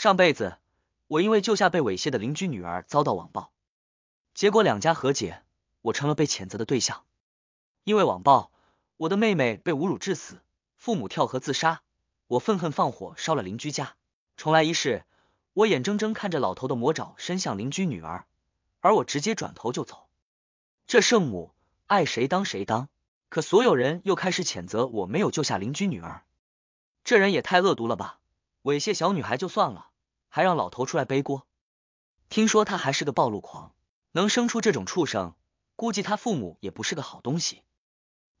上辈子，我因为救下被猥亵的邻居女儿遭到网暴，结果两家和解，我成了被谴责的对象。因为网暴，我的妹妹被侮辱致死，父母跳河自杀，我愤恨放火烧了邻居家。重来一世，我眼睁睁看着老头的魔爪伸向邻居女儿，而我直接转头就走。这圣母爱谁当谁当？可所有人又开始谴责我没有救下邻居女儿。这人也太恶毒了吧！猥亵小女孩就算了。还让老头出来背锅，听说他还是个暴露狂，能生出这种畜生，估计他父母也不是个好东西。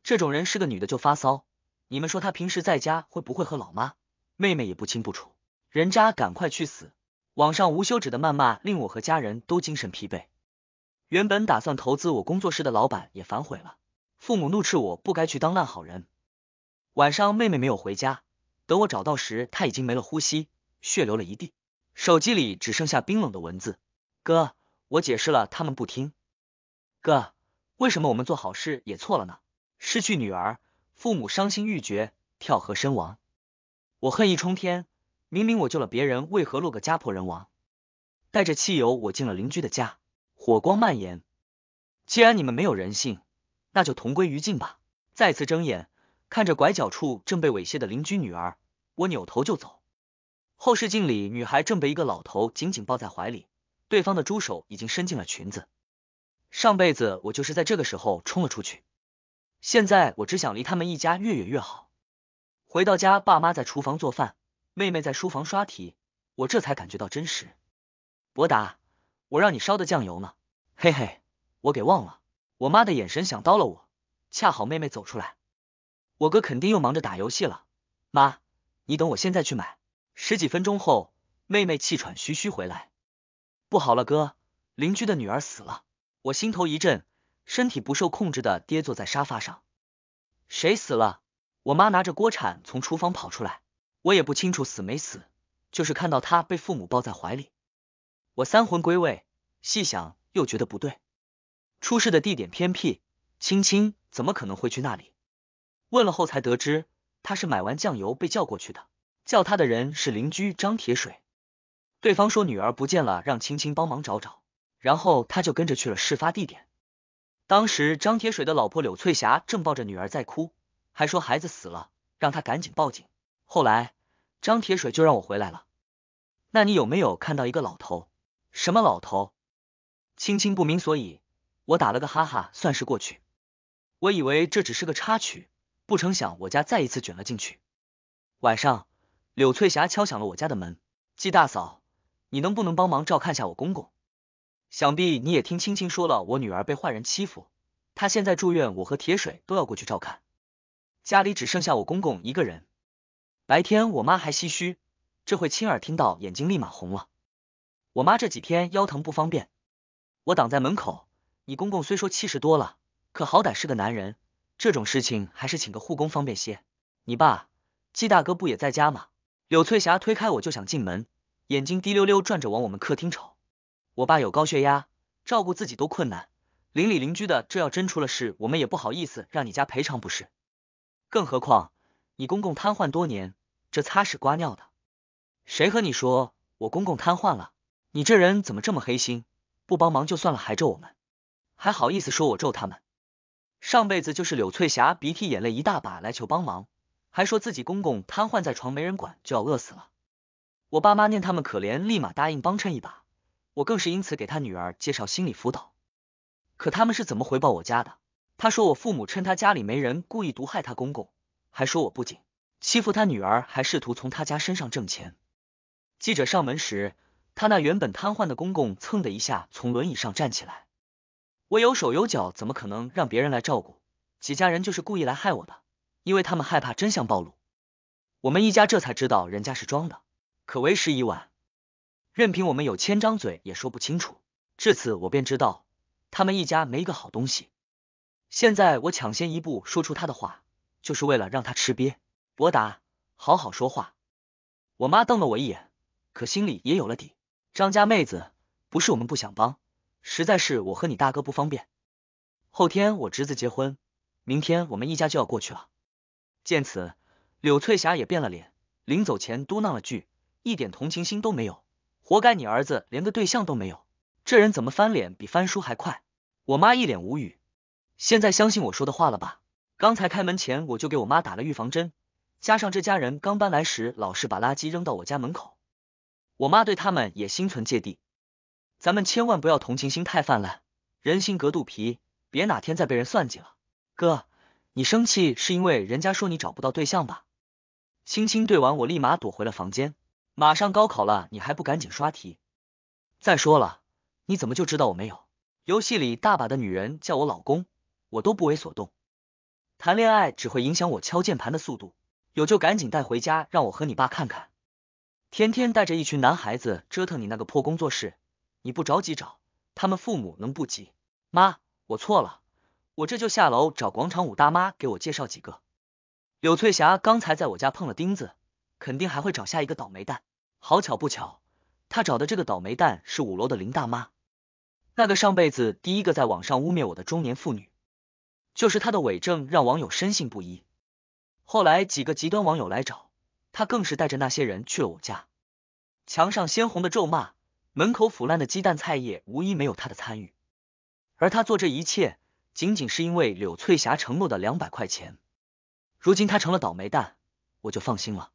这种人是个女的就发骚，你们说他平时在家会不会和老妈、妹妹也不清不楚？人渣，赶快去死！网上无休止的谩骂令我和家人都精神疲惫。原本打算投资我工作室的老板也反悔了，父母怒斥我不该去当烂好人。晚上妹妹没有回家，等我找到时，她已经没了呼吸，血流了一地。手机里只剩下冰冷的文字，哥，我解释了，他们不听。哥，为什么我们做好事也错了呢？失去女儿，父母伤心欲绝，跳河身亡。我恨意冲天，明明我救了别人，为何落个家破人亡？带着汽油，我进了邻居的家，火光蔓延。既然你们没有人性，那就同归于尽吧。再次睁眼，看着拐角处正被猥亵的邻居女儿，我扭头就走。后视镜里，女孩正被一个老头紧紧抱在怀里，对方的猪手已经伸进了裙子。上辈子我就是在这个时候冲了出去，现在我只想离他们一家越远越好。回到家，爸妈在厨房做饭，妹妹在书房刷题，我这才感觉到真实。博达，我让你烧的酱油呢？嘿嘿，我给忘了。我妈的眼神想刀了我，恰好妹妹走出来，我哥肯定又忙着打游戏了。妈，你等，我现在去买。十几分钟后，妹妹气喘吁吁回来。不好了，哥，邻居的女儿死了！我心头一震，身体不受控制的跌坐在沙发上。谁死了？我妈拿着锅铲从厨房跑出来。我也不清楚死没死，就是看到她被父母抱在怀里。我三魂归位，细想又觉得不对。出事的地点偏僻，青青怎么可能会去那里？问了后才得知，她是买完酱油被叫过去的。叫他的人是邻居张铁水，对方说女儿不见了，让青青帮忙找找，然后他就跟着去了事发地点。当时张铁水的老婆柳翠霞正抱着女儿在哭，还说孩子死了，让他赶紧报警。后来张铁水就让我回来了。那你有没有看到一个老头？什么老头？青青不明所以，我打了个哈哈，算是过去。我以为这只是个插曲，不成想我家再一次卷了进去。晚上。柳翠霞敲响了我家的门，季大嫂，你能不能帮忙照看下我公公？想必你也听青青说了，我女儿被坏人欺负，她现在住院，我和铁水都要过去照看，家里只剩下我公公一个人。白天我妈还唏嘘，这会亲耳听到，眼睛立马红了。我妈这几天腰疼不方便，我挡在门口。你公公虽说七十多了，可好歹是个男人，这种事情还是请个护工方便些。你爸，季大哥不也在家吗？柳翠霞推开我，就想进门，眼睛滴溜溜转着往我们客厅瞅。我爸有高血压，照顾自己都困难，邻里邻居的，这要真出了事，我们也不好意思让你家赔偿，不是？更何况你公公瘫痪多年，这擦屎刮尿的，谁和你说我公公瘫痪了？你这人怎么这么黑心？不帮忙就算了，还咒我们，还好意思说我咒他们？上辈子就是柳翠霞鼻涕眼泪一大把来求帮忙。还说自己公公瘫痪在床没人管就要饿死了，我爸妈念他们可怜，立马答应帮衬一把。我更是因此给他女儿介绍心理辅导。可他们是怎么回报我家的？他说我父母趁他家里没人故意毒害他公公，还说我不仅欺负他女儿，还试图从他家身上挣钱。记者上门时，他那原本瘫痪的公公蹭的一下从轮椅上站起来。我有手有脚，怎么可能让别人来照顾？几家人就是故意来害我的。因为他们害怕真相暴露，我们一家这才知道人家是装的，可为时已晚。任凭我们有千张嘴也说不清楚。至此，我便知道他们一家没一个好东西。现在我抢先一步说出他的话，就是为了让他吃瘪。博达，好好说话。我妈瞪了我一眼，可心里也有了底。张家妹子，不是我们不想帮，实在是我和你大哥不方便。后天我侄子结婚，明天我们一家就要过去了。见此，柳翠霞也变了脸，临走前嘟囔了句：“一点同情心都没有，活该你儿子连个对象都没有，这人怎么翻脸比翻书还快？”我妈一脸无语：“现在相信我说的话了吧？刚才开门前我就给我妈打了预防针，加上这家人刚搬来时老是把垃圾扔到我家门口，我妈对他们也心存芥蒂。咱们千万不要同情心太泛滥，人心隔肚皮，别哪天再被人算计了。”哥。你生气是因为人家说你找不到对象吧？轻轻对完，我立马躲回了房间。马上高考了，你还不赶紧刷题？再说了，你怎么就知道我没有？游戏里大把的女人叫我老公，我都不为所动。谈恋爱只会影响我敲键盘的速度。有就赶紧带回家，让我和你爸看看。天天带着一群男孩子折腾你那个破工作室，你不着急找，他们父母能不急？妈，我错了。我这就下楼找广场舞大妈给我介绍几个。柳翠霞刚才在我家碰了钉子，肯定还会找下一个倒霉蛋。好巧不巧，她找的这个倒霉蛋是五楼的林大妈，那个上辈子第一个在网上污蔑我的中年妇女，就是她的伪证让网友深信不疑。后来几个极端网友来找她，更是带着那些人去了我家。墙上鲜红的咒骂，门口腐烂的鸡蛋菜叶，无一没有她的参与，而她做这一切。仅仅是因为柳翠霞承诺的两百块钱，如今他成了倒霉蛋，我就放心了。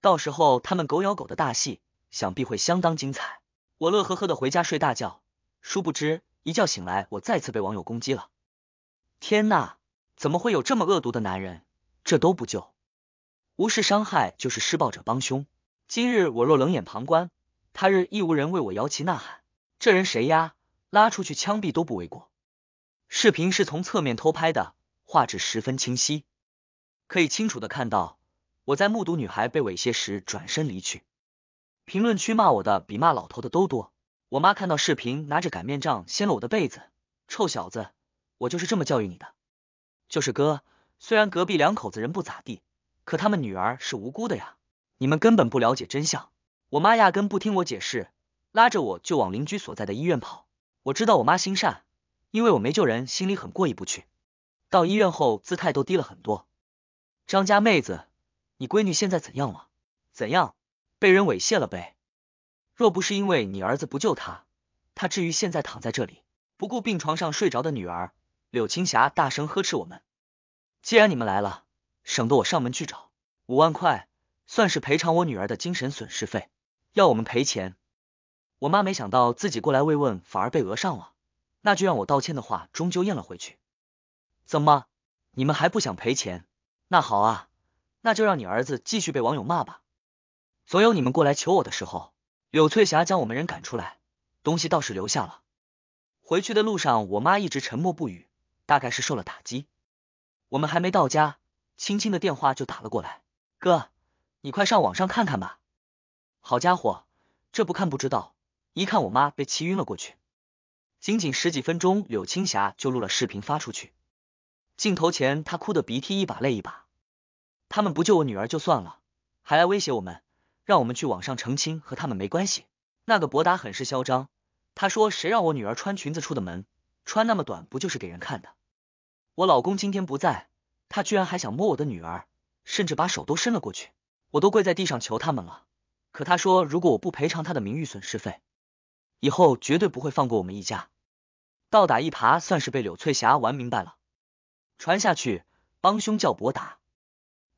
到时候他们狗咬狗的大戏，想必会相当精彩。我乐呵呵的回家睡大觉，殊不知一觉醒来，我再次被网友攻击了。天呐，怎么会有这么恶毒的男人？这都不救，无视伤害就是施暴者帮凶。今日我若冷眼旁观，他日亦无人为我摇旗呐喊。这人谁呀？拉出去枪毙都不为过。视频是从侧面偷拍的，画质十分清晰，可以清楚的看到我在目睹女孩被猥亵时转身离去。评论区骂我的比骂老头的都多。我妈看到视频，拿着擀面杖掀了我的被子，臭小子，我就是这么教育你的。就是哥，虽然隔壁两口子人不咋地，可他们女儿是无辜的呀，你们根本不了解真相。我妈压根不听我解释，拉着我就往邻居所在的医院跑。我知道我妈心善。因为我没救人，心里很过意不去。到医院后，姿态都低了很多。张家妹子，你闺女现在怎样了？怎样？被人猥亵了呗。若不是因为你儿子不救她，她至于现在躺在这里，不顾病床上睡着的女儿。柳青霞大声呵斥我们：“既然你们来了，省得我上门去找。五万块，算是赔偿我女儿的精神损失费。要我们赔钱。”我妈没想到自己过来慰问，反而被讹上了。那就让我道歉的话，终究咽了回去。怎么，你们还不想赔钱？那好啊，那就让你儿子继续被网友骂吧。总有你们过来求我的时候。柳翠霞将我们人赶出来，东西倒是留下了。回去的路上，我妈一直沉默不语，大概是受了打击。我们还没到家，青青的电话就打了过来。哥，你快上网上看看吧。好家伙，这不看不知道，一看我妈被气晕了过去。仅仅十几分钟，柳青霞就录了视频发出去。镜头前，她哭得鼻涕一把泪一把。他们不救我女儿就算了，还来威胁我们，让我们去网上澄清，和他们没关系。那个博达很是嚣张，他说谁让我女儿穿裙子出的门，穿那么短，不就是给人看的？我老公今天不在，他居然还想摸我的女儿，甚至把手都伸了过去。我都跪在地上求他们了，可他说如果我不赔偿他的名誉损失费。以后绝对不会放过我们一家，倒打一耙算是被柳翠霞玩明白了。传下去，帮凶叫博达，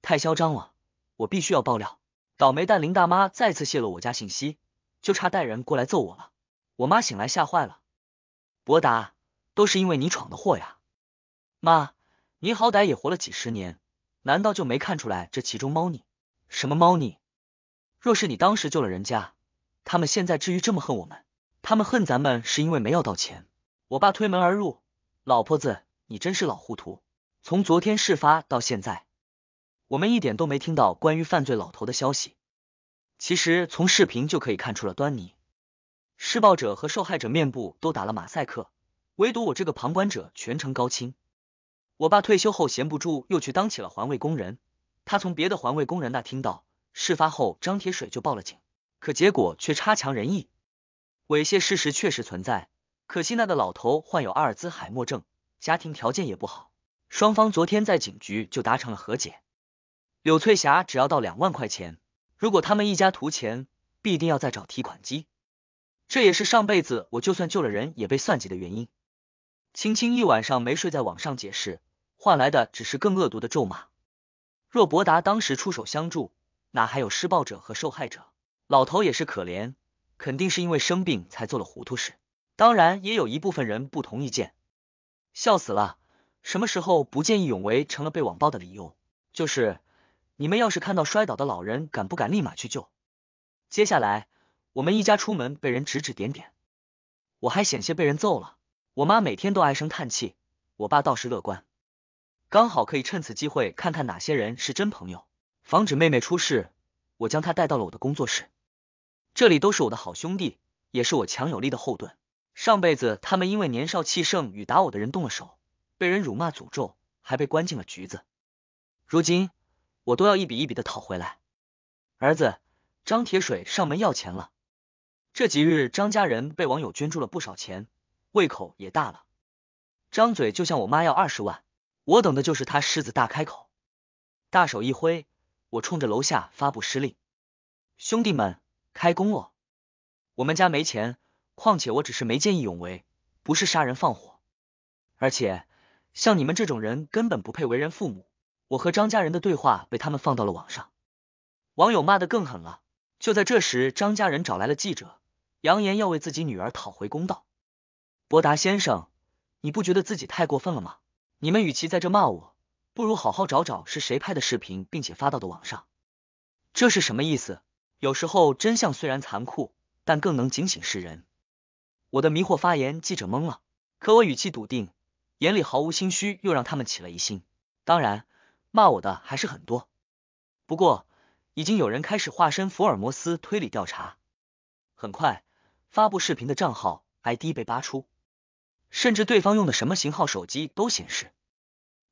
太嚣张了，我必须要爆料。倒霉蛋林大妈再次泄露我家信息，就差带人过来揍我了。我妈醒来吓坏了。博达，都是因为你闯的祸呀，妈，你好歹也活了几十年，难道就没看出来这其中猫腻？什么猫腻？若是你当时救了人家，他们现在至于这么恨我们？他们恨咱们是因为没要到钱。我爸推门而入，老婆子，你真是老糊涂。从昨天事发到现在，我们一点都没听到关于犯罪老头的消息。其实从视频就可以看出了端倪，施暴者和受害者面部都打了马赛克，唯独我这个旁观者全程高清。我爸退休后闲不住，又去当起了环卫工人。他从别的环卫工人那听到，事发后张铁水就报了警，可结果却差强人意。猥亵事实确实存在，可惜那个老头患有阿尔兹海默症，家庭条件也不好。双方昨天在警局就达成了和解，柳翠霞只要到两万块钱。如果他们一家图钱，必定要再找提款机。这也是上辈子我就算救了人也被算计的原因。青青一晚上没睡，在网上解释换来的只是更恶毒的咒骂。若博达当时出手相助，哪还有施暴者和受害者？老头也是可怜。肯定是因为生病才做了糊涂事，当然也有一部分人不同意见。笑死了，什么时候不见义勇为成了被网暴的理由？就是你们要是看到摔倒的老人，敢不敢立马去救？接下来我们一家出门被人指指点点，我还险些被人揍了。我妈每天都唉声叹气，我爸倒是乐观。刚好可以趁此机会看看哪些人是真朋友，防止妹妹出事，我将她带到了我的工作室。这里都是我的好兄弟，也是我强有力的后盾。上辈子他们因为年少气盛，与打我的人动了手，被人辱骂诅咒，还被关进了局子。如今我都要一笔一笔的讨回来。儿子，张铁水上门要钱了。这几日张家人被网友捐助了不少钱，胃口也大了，张嘴就向我妈要二十万。我等的就是他狮子大开口，大手一挥，我冲着楼下发布施令，兄弟们！开工了，我们家没钱，况且我只是没见义勇为，不是杀人放火。而且像你们这种人根本不配为人父母。我和张家人的对话被他们放到了网上，网友骂得更狠了。就在这时，张家人找来了记者，扬言要为自己女儿讨回公道。博达先生，你不觉得自己太过分了吗？你们与其在这骂我，不如好好找找是谁拍的视频，并且发到的网上，这是什么意思？有时候真相虽然残酷，但更能警醒世人。我的迷惑发言，记者懵了，可我语气笃定，眼里毫无心虚，又让他们起了疑心。当然，骂我的还是很多，不过已经有人开始化身福尔摩斯推理调查。很快，发布视频的账号 ID 被扒出，甚至对方用的什么型号手机都显示。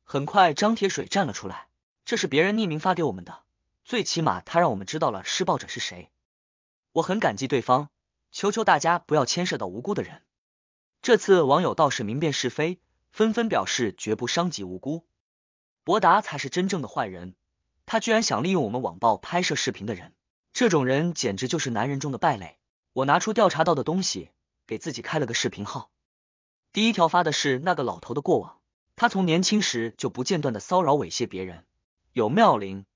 很快，张铁水站了出来，这是别人匿名发给我们的。最起码他让我们知道了施暴者是谁，我很感激对方。求求大家不要牵涉到无辜的人。这次网友倒是明辨是非，纷纷表示绝不伤及无辜。博达才是真正的坏人，他居然想利用我们网暴拍摄视频的人，这种人简直就是男人中的败类。我拿出调查到的东西，给自己开了个视频号。第一条发的是那个老头的过往，他从年轻时就不间断的骚扰猥亵别人，有妙龄。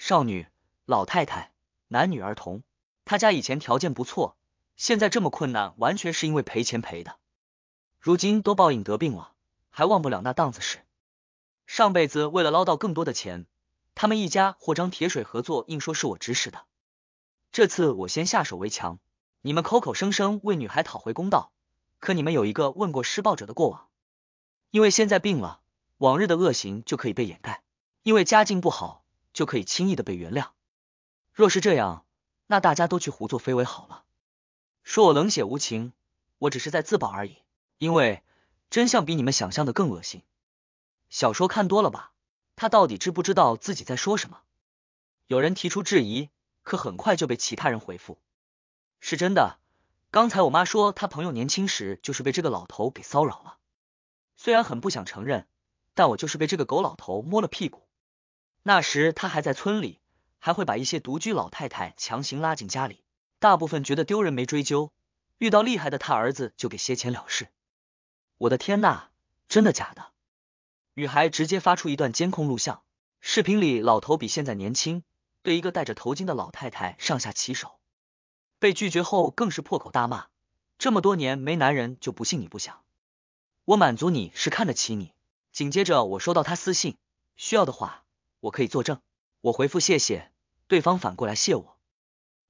少女、老太太、男女儿童，他家以前条件不错，现在这么困难，完全是因为赔钱赔的。如今都报应得病了，还忘不了那档子事。上辈子为了捞到更多的钱，他们一家或张铁水合作，硬说是我指使的。这次我先下手为强，你们口口声声为女孩讨回公道，可你们有一个问过施暴者的过往？因为现在病了，往日的恶行就可以被掩盖。因为家境不好。就可以轻易的被原谅。若是这样，那大家都去胡作非为好了。说我冷血无情，我只是在自保而已。因为真相比你们想象的更恶心。小说看多了吧？他到底知不知道自己在说什么？有人提出质疑，可很快就被其他人回复，是真的。刚才我妈说，她朋友年轻时就是被这个老头给骚扰了。虽然很不想承认，但我就是被这个狗老头摸了屁股。那时他还在村里，还会把一些独居老太太强行拉进家里。大部分觉得丢人没追究，遇到厉害的他儿子就给些钱了事。我的天呐，真的假的？女孩直接发出一段监控录像，视频里老头比现在年轻，对一个戴着头巾的老太太上下其手，被拒绝后更是破口大骂。这么多年没男人，就不信你不想我满足你是看得起你。紧接着我收到他私信，需要的话。我可以作证，我回复谢谢，对方反过来谢我。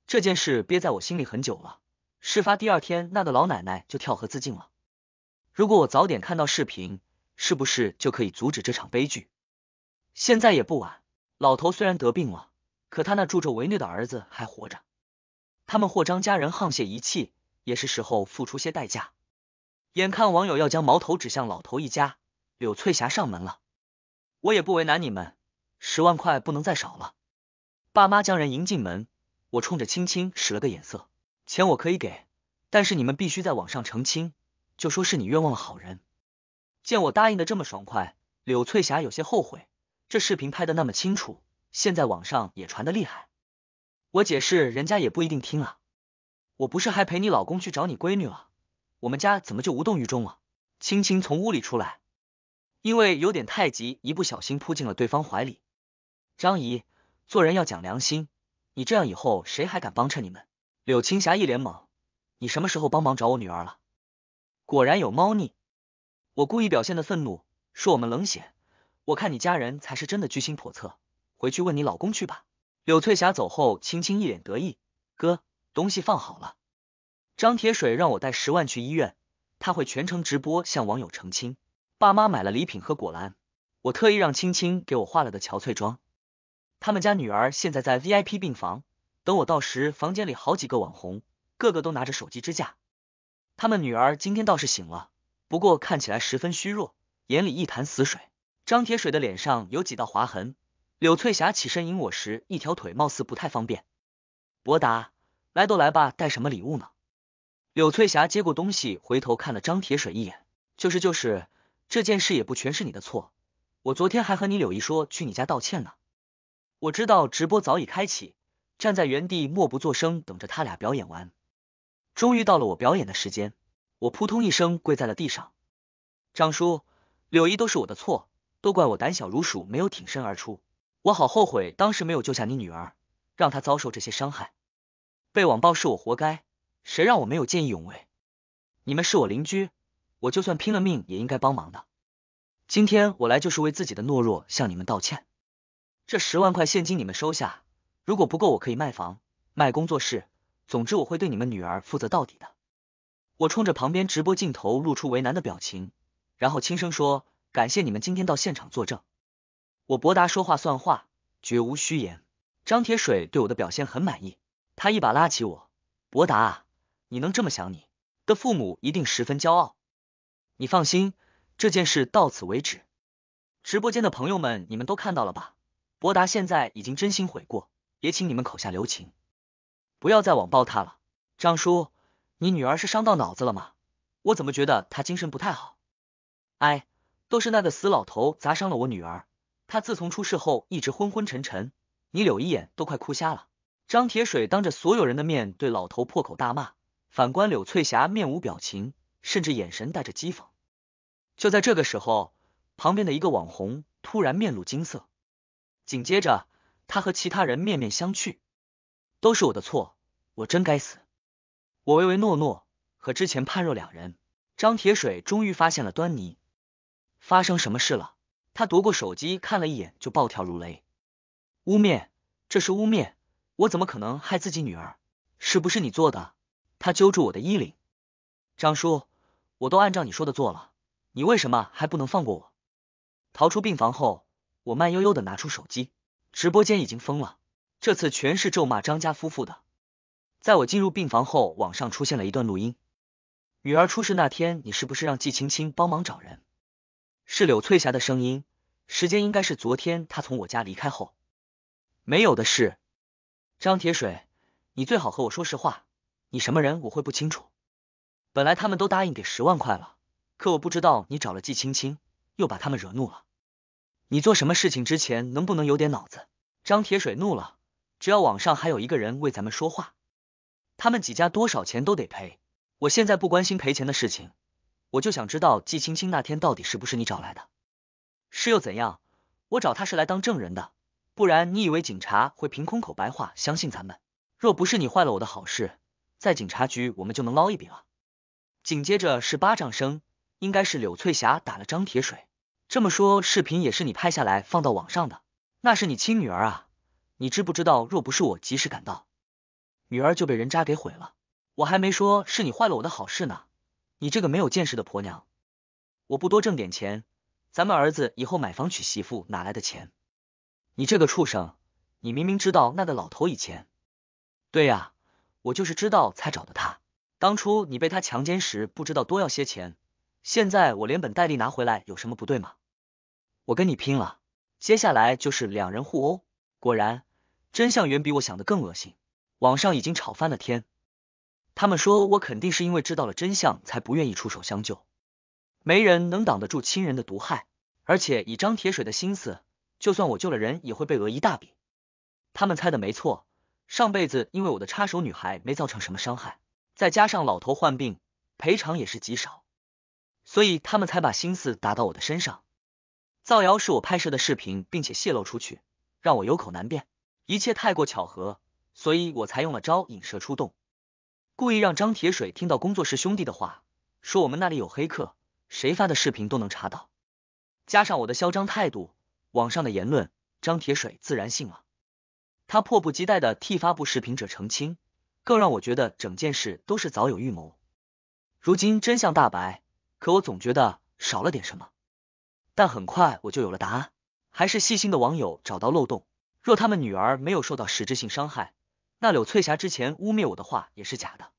这件事憋在我心里很久了。事发第二天，那个老奶奶就跳河自尽了。如果我早点看到视频，是不是就可以阻止这场悲剧？现在也不晚。老头虽然得病了，可他那助纣为虐的儿子还活着。他们霍张家人沆瀣一气，也是时候付出些代价。眼看网友要将矛头指向老头一家，柳翠霞上门了。我也不为难你们。十万块不能再少了，爸妈将人迎进门，我冲着青青使了个眼色，钱我可以给，但是你们必须在网上澄清，就说是你冤枉了好人。见我答应的这么爽快，柳翠霞有些后悔，这视频拍的那么清楚，现在网上也传的厉害，我解释人家也不一定听啊。我不是还陪你老公去找你闺女了，我们家怎么就无动于衷了？青青从屋里出来，因为有点太急，一不小心扑进了对方怀里。张姨，做人要讲良心，你这样以后谁还敢帮衬你们？柳青霞一脸懵，你什么时候帮忙找我女儿了？果然有猫腻，我故意表现的愤怒，说我们冷血。我看你家人才是真的居心叵测，回去问你老公去吧。柳翠霞走后，青青一脸得意，哥，东西放好了。张铁水让我带十万去医院，他会全程直播向网友澄清。爸妈买了礼品和果篮，我特意让青青给我化了个憔悴妆。他们家女儿现在在 VIP 病房，等我到时，房间里好几个网红，个个都拿着手机支架。他们女儿今天倒是醒了，不过看起来十分虚弱，眼里一潭死水。张铁水的脸上有几道划痕。柳翠霞起身迎我时，一条腿貌似不太方便。博达，来都来吧，带什么礼物呢？柳翠霞接过东西，回头看了张铁水一眼。就是就是，这件事也不全是你的错。我昨天还和你柳姨说去你家道歉呢。我知道直播早已开启，站在原地默不作声，等着他俩表演完。终于到了我表演的时间，我扑通一声跪在了地上。张叔、柳姨都是我的错，都怪我胆小如鼠，没有挺身而出。我好后悔当时没有救下你女儿，让她遭受这些伤害。被网暴是我活该，谁让我没有见义勇为？你们是我邻居，我就算拼了命也应该帮忙的。今天我来就是为自己的懦弱向你们道歉。这十万块现金你们收下，如果不够，我可以卖房、卖工作室，总之我会对你们女儿负责到底的。我冲着旁边直播镜头露出为难的表情，然后轻声说：“感谢你们今天到现场作证，我博达说话算话，绝无虚言。”张铁水对我的表现很满意，他一把拉起我：“博达，你能这么想，你的父母一定十分骄傲。你放心，这件事到此为止。直播间的朋友们，你们都看到了吧？”博达现在已经真心悔过，也请你们口下留情，不要再网暴他了。张叔，你女儿是伤到脑子了吗？我怎么觉得她精神不太好？哎，都是那个死老头砸伤了我女儿，她自从出事后一直昏昏沉沉，你柳一眼都快哭瞎了。张铁水当着所有人的面对老头破口大骂，反观柳翠霞面无表情，甚至眼神带着讥讽。就在这个时候，旁边的一个网红突然面露惊色。紧接着，他和其他人面面相觑，都是我的错，我真该死，我唯唯诺诺，和之前判若两人。张铁水终于发现了端倪，发生什么事了？他夺过手机看了一眼，就暴跳如雷，污蔑，这是污蔑，我怎么可能害自己女儿？是不是你做的？他揪住我的衣领，张叔，我都按照你说的做了，你为什么还不能放过我？逃出病房后。我慢悠悠的拿出手机，直播间已经疯了，这次全是咒骂张家夫妇的。在我进入病房后，网上出现了一段录音，女儿出事那天，你是不是让季青青帮忙找人？是柳翠霞的声音，时间应该是昨天，她从我家离开后。没有的事，张铁水，你最好和我说实话，你什么人我会不清楚。本来他们都答应给十万块了，可我不知道你找了季青青，又把他们惹怒了。你做什么事情之前能不能有点脑子？张铁水怒了，只要网上还有一个人为咱们说话，他们几家多少钱都得赔。我现在不关心赔钱的事情，我就想知道季青青那天到底是不是你找来的。是又怎样？我找他是来当证人的，不然你以为警察会凭空口白话相信咱们？若不是你坏了我的好事，在警察局我们就能捞一笔了。紧接着是巴掌声，应该是柳翠霞打了张铁水。这么说，视频也是你拍下来放到网上的？那是你亲女儿啊！你知不知道，若不是我及时赶到，女儿就被人渣给毁了。我还没说是你坏了我的好事呢！你这个没有见识的婆娘，我不多挣点钱，咱们儿子以后买房娶媳妇哪来的钱？你这个畜生，你明明知道那个老头以前……对呀，我就是知道才找的他。当初你被他强奸时，不知道多要些钱。现在我连本带利拿回来，有什么不对吗？我跟你拼了！接下来就是两人互殴。果然，真相远比我想的更恶心。网上已经吵翻了天。他们说我肯定是因为知道了真相才不愿意出手相救。没人能挡得住亲人的毒害。而且以张铁水的心思，就算我救了人，也会被讹一大笔。他们猜的没错，上辈子因为我的插手，女孩没造成什么伤害。再加上老头患病，赔偿也是极少，所以他们才把心思打到我的身上。造谣是我拍摄的视频，并且泄露出去，让我有口难辩。一切太过巧合，所以我才用了招引蛇出洞，故意让张铁水听到工作室兄弟的话，说我们那里有黑客，谁发的视频都能查到。加上我的嚣张态度，网上的言论，张铁水自然信了。他迫不及待的替发布视频者澄清，更让我觉得整件事都是早有预谋。如今真相大白，可我总觉得少了点什么。但很快我就有了答案，还是细心的网友找到漏洞。若他们女儿没有受到实质性伤害，那柳翠霞之前污蔑我的话也是假的。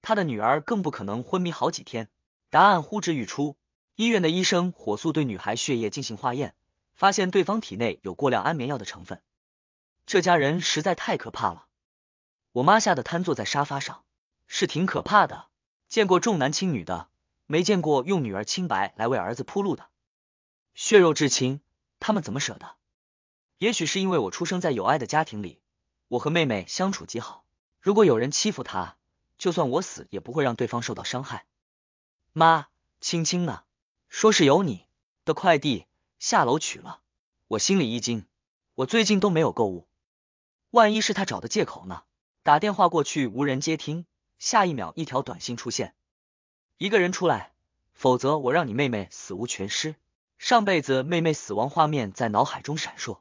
她的女儿更不可能昏迷好几天。答案呼之欲出，医院的医生火速对女孩血液进行化验，发现对方体内有过量安眠药的成分。这家人实在太可怕了，我妈吓得瘫坐在沙发上，是挺可怕的。见过重男轻女的，没见过用女儿清白来为儿子铺路的。血肉至亲，他们怎么舍得？也许是因为我出生在有爱的家庭里，我和妹妹相处极好。如果有人欺负她，就算我死也不会让对方受到伤害。妈，青青呢？说是有你的快递，下楼取了。我心里一惊，我最近都没有购物，万一是他找的借口呢？打电话过去无人接听，下一秒一条短信出现：一个人出来，否则我让你妹妹死无全尸。上辈子妹妹死亡画面在脑海中闪烁，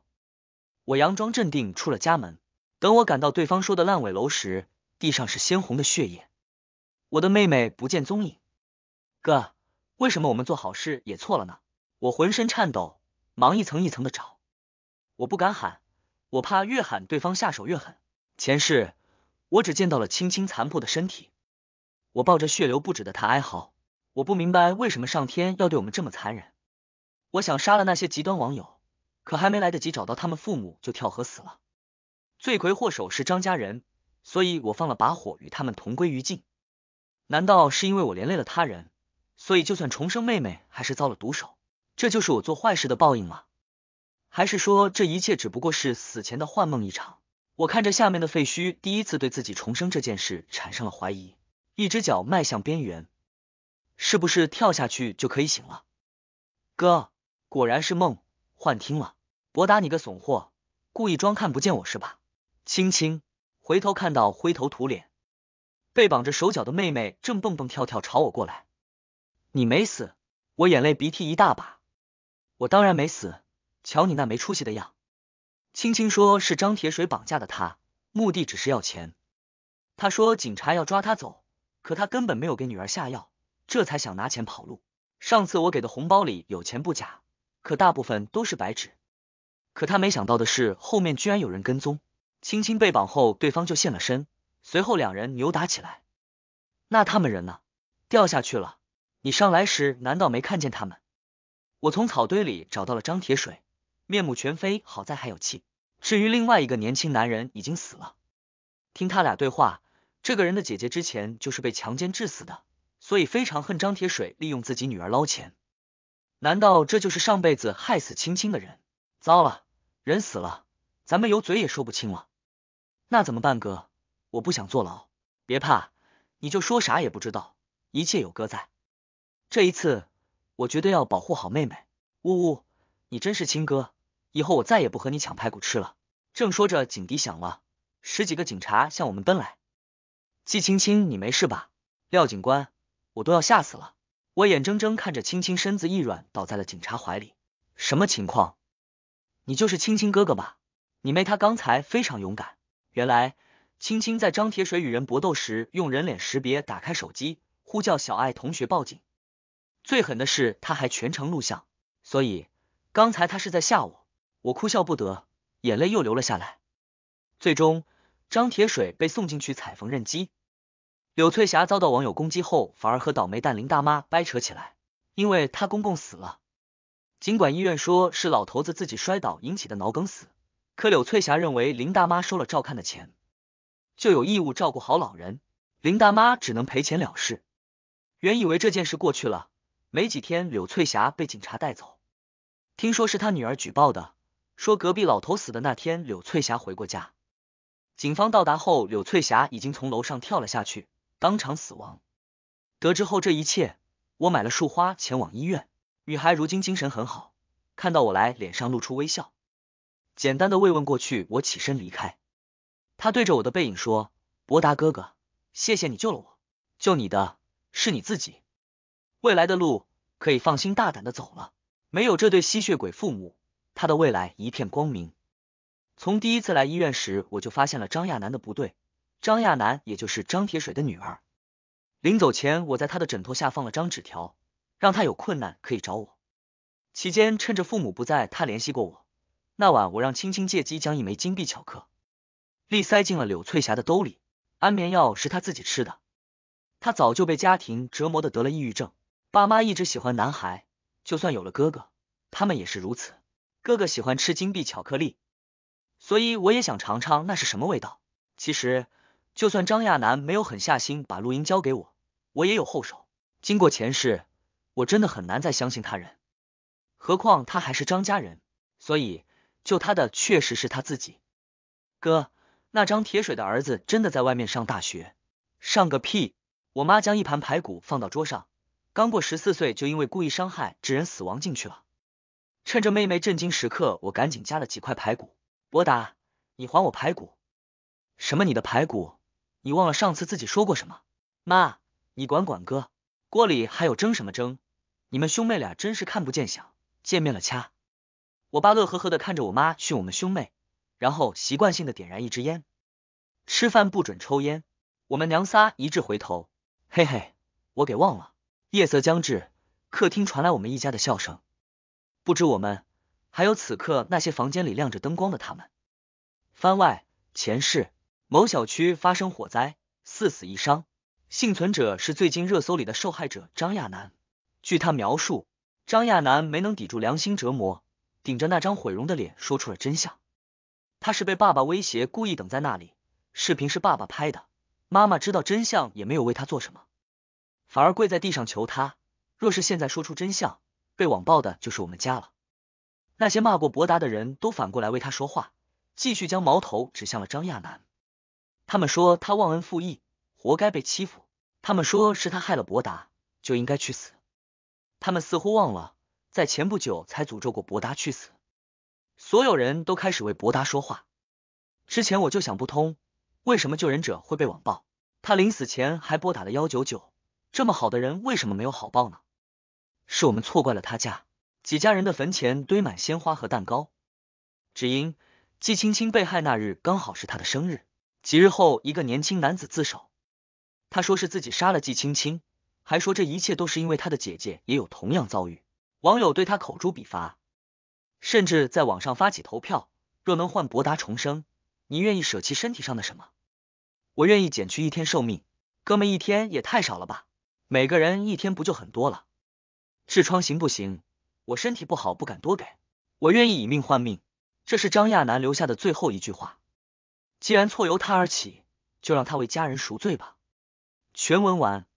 我佯装镇定出了家门。等我赶到对方说的烂尾楼时，地上是鲜红的血液，我的妹妹不见踪影。哥，为什么我们做好事也错了呢？我浑身颤抖，忙一层一层的找，我不敢喊，我怕越喊对方下手越狠。前世我只见到了青青残破的身体，我抱着血流不止的他哀嚎，我不明白为什么上天要对我们这么残忍。我想杀了那些极端网友，可还没来得及找到他们父母就跳河死了。罪魁祸首是张家人，所以我放了把火，与他们同归于尽。难道是因为我连累了他人，所以就算重生，妹妹还是遭了毒手？这就是我做坏事的报应吗？还是说这一切只不过是死前的幻梦一场？我看着下面的废墟，第一次对自己重生这件事产生了怀疑。一只脚迈向边缘，是不是跳下去就可以醒了？哥。果然是梦，幻听了。博达，你个怂货，故意装看不见我是吧？青青回头看到灰头土脸、被绑着手脚的妹妹，正蹦蹦跳跳朝我过来。你没死，我眼泪鼻涕一大把。我当然没死，瞧你那没出息的样。青青说是张铁水绑架的他，目的只是要钱。他说警察要抓他走，可他根本没有给女儿下药，这才想拿钱跑路。上次我给的红包里有钱不假。可大部分都是白纸。可他没想到的是，后面居然有人跟踪。青青被绑后，对方就现了身，随后两人扭打起来。那他们人呢？掉下去了。你上来时难道没看见他们？我从草堆里找到了张铁水，面目全非，好在还有气。至于另外一个年轻男人，已经死了。听他俩对话，这个人的姐姐之前就是被强奸致死的，所以非常恨张铁水利用自己女儿捞钱。难道这就是上辈子害死青青的人？糟了，人死了，咱们有嘴也说不清了。那怎么办，哥？我不想坐牢。别怕，你就说啥也不知道，一切有哥在。这一次，我绝对要保护好妹妹。呜呜，你真是亲哥，以后我再也不和你抢排骨吃了。正说着，警笛响了，十几个警察向我们奔来。季青青，你没事吧？廖警官，我都要吓死了。我眼睁睁看着青青身子一软，倒在了警察怀里。什么情况？你就是青青哥哥吧？你妹她刚才非常勇敢。原来青青在张铁水与人搏斗时，用人脸识别打开手机，呼叫小爱同学报警。最狠的是他还全程录像，所以刚才他是在吓我。我哭笑不得，眼泪又流了下来。最终，张铁水被送进去踩缝纫机。柳翠霞遭到网友攻击后，反而和倒霉蛋林大妈掰扯起来，因为她公公死了。尽管医院说是老头子自己摔倒引起的脑梗死，可柳翠霞认为林大妈收了照看的钱，就有义务照顾好老人，林大妈只能赔钱了事。原以为这件事过去了，没几天，柳翠霞被警察带走，听说是她女儿举报的，说隔壁老头死的那天，柳翠霞回过家。警方到达后，柳翠霞已经从楼上跳了下去。当场死亡。得知后这一切，我买了束花前往医院。女孩如今精神很好，看到我来，脸上露出微笑。简单的慰问过去，我起身离开。她对着我的背影说：“博达哥哥，谢谢你救了我。救你的，是你自己。未来的路可以放心大胆的走了。没有这对吸血鬼父母，他的未来一片光明。”从第一次来医院时，我就发现了张亚楠的不对。张亚楠，也就是张铁水的女儿，临走前，我在她的枕头下放了张纸条，让她有困难可以找我。期间，趁着父母不在，她联系过我。那晚，我让青青借机将一枚金币巧克力塞进了柳翠霞的兜里。安眠药是她自己吃的，她早就被家庭折磨的得了抑郁症。爸妈一直喜欢男孩，就算有了哥哥，他们也是如此。哥哥喜欢吃金币巧克力，所以我也想尝尝那是什么味道。其实。就算张亚楠没有狠下心把录音交给我，我也有后手。经过前世，我真的很难再相信他人，何况他还是张家人。所以救他的确实是他自己。哥，那张铁水的儿子真的在外面上大学？上个屁！我妈将一盘排骨放到桌上，刚过十四岁就因为故意伤害致人死亡进去了。趁着妹妹震惊时刻，我赶紧夹了几块排骨。我打，你还我排骨？什么？你的排骨？你忘了上次自己说过什么？妈，你管管哥，锅里还有蒸什么蒸？你们兄妹俩真是看不见想见面了掐。我爸乐呵呵的看着我妈训我们兄妹，然后习惯性的点燃一支烟。吃饭不准抽烟。我们娘仨一致回头。嘿嘿，我给忘了。夜色将至，客厅传来我们一家的笑声。不知我们，还有此刻那些房间里亮着灯光的他们。番外，前世。某小区发生火灾，四死一伤，幸存者是最近热搜里的受害者张亚楠。据他描述，张亚楠没能抵住良心折磨，顶着那张毁容的脸说出了真相。他是被爸爸威胁，故意等在那里。视频是爸爸拍的，妈妈知道真相也没有为他做什么，反而跪在地上求他。若是现在说出真相，被网暴的就是我们家了。那些骂过博达的人都反过来为他说话，继续将矛头指向了张亚楠。他们说他忘恩负义，活该被欺负。他们说是他害了博达，就应该去死。他们似乎忘了，在前不久才诅咒过博达去死。所有人都开始为博达说话。之前我就想不通，为什么救人者会被网暴？他临死前还拨打了幺九九，这么好的人，为什么没有好报呢？是我们错怪了他家几家人的坟前堆满鲜花和蛋糕，只因季青青被害那日刚好是他的生日。几日后，一个年轻男子自首，他说是自己杀了季青青，还说这一切都是因为他的姐姐也有同样遭遇。网友对他口诛笔伐，甚至在网上发起投票，若能换博达重生，你愿意舍弃身体上的什么？我愿意减去一天寿命，哥们一天也太少了吧，每个人一天不就很多了？痔疮行不行？我身体不好，不敢多给。我愿意以命换命，这是张亚楠留下的最后一句话。既然错由他而起，就让他为家人赎罪吧。全文完。